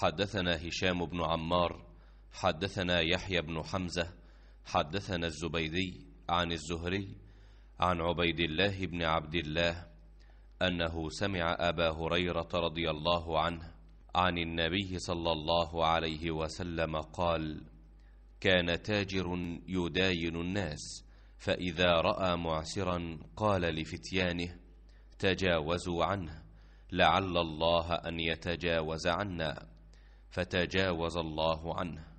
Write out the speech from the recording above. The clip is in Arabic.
حدثنا هشام بن عمار حدثنا يحيى بن حمزة حدثنا الزبيدي عن الزهري عن عبيد الله بن عبد الله أنه سمع أبا هريرة رضي الله عنه عن النبي صلى الله عليه وسلم قال كان تاجر يداين الناس فإذا رأى معسرا قال لفتيانه تجاوزوا عنه لعل الله أن يتجاوز عنا فتجاوز الله عنه